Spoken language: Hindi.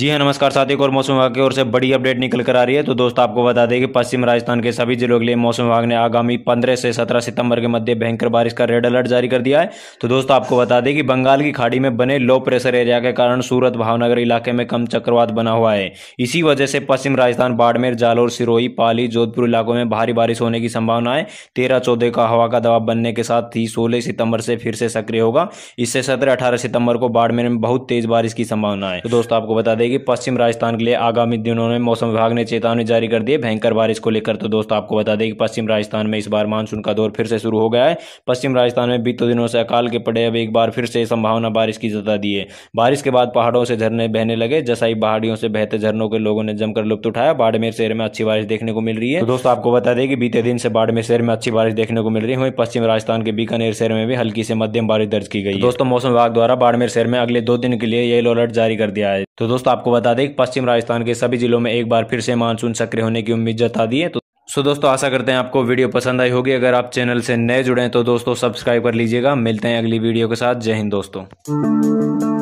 जी हाँ नमस्कार साथियों और मौसम विभाग की ओर से बड़ी अपडेट निकल कर आ रही है तो दोस्तों आपको बता दें कि पश्चिम राजस्थान के सभी जिलों के लिए मौसम विभाग ने आगामी 15 से 17 सितंबर के मध्य भयंकर बारिश का रेड अलर्ट जारी कर दिया है तो दोस्तों आपको बता दें कि बंगाल की खाड़ी में बने लो प्रेशर एरिया के कारण सूरत भावनगर इलाके में कम चक्रवात बना हुआ है इसी वजह से पश्चिम राजस्थान बाड़मेर जालोर सिरोही पाली जोधपुर इलाकों में भारी बारिश होने की संभावना है तेरह चौदह का हवा का दबाव बनने के साथ ही सोलह सितंबर से फिर से सक्रिय होगा इससे सत्रह अठारह सितंबर को बाड़मेर में बहुत तेज बारिश की संभावना है तो दोस्तों आपको बता दें देगी पश्चिम राजस्थान के लिए आगामी दिनों में मौसम विभाग ने चेतावनी जारी कर दी भयंकर बारिश को लेकर तो दोस्तों आपको बता दें कि पश्चिम राजस्थान में इस बार मानसून का दौर फिर से शुरू हो गया है पश्चिम राजस्थान में बीते दिनों से अकाल के पड़े अब एक बार फिर से संभावना बारिश की जता दी है बारिश के बाद पहाड़ों से झरने बहने लगे जसाई पहाड़ियों से बहते झरनों के लोगों ने जमकर लुप्त उठाया बाड़मेर शहर में अच्छी बारिश देखने को मिल रही है तो दोस्तों आपको बता दें कि बीते दिन से बाड़मेर शहर में अच्छी बारिश देखने को मिल रही है वहीं पश्चिम राजस्थान के बीकानेर शहर में भी हल्की से मध्यम बारिश दर्ज की गई तो दोस्तों मौसम विभाग द्वारा बाड़मेर शहर में अगले दो दिन के लिए येलो अलर्ट जारी कर दिया है तो दोस्तों दोस्तों आपको बता दें पश्चिम राजस्थान के सभी जिलों में एक बार फिर से मानसून सक्रिय होने की उम्मीद जता दी है तो सो दोस्तों आशा करते हैं आपको वीडियो पसंद आई होगी अगर आप चैनल से नए जुड़े हैं तो दोस्तों सब्सक्राइब कर लीजिएगा मिलते हैं अगली वीडियो के साथ जय हिंद दोस्तों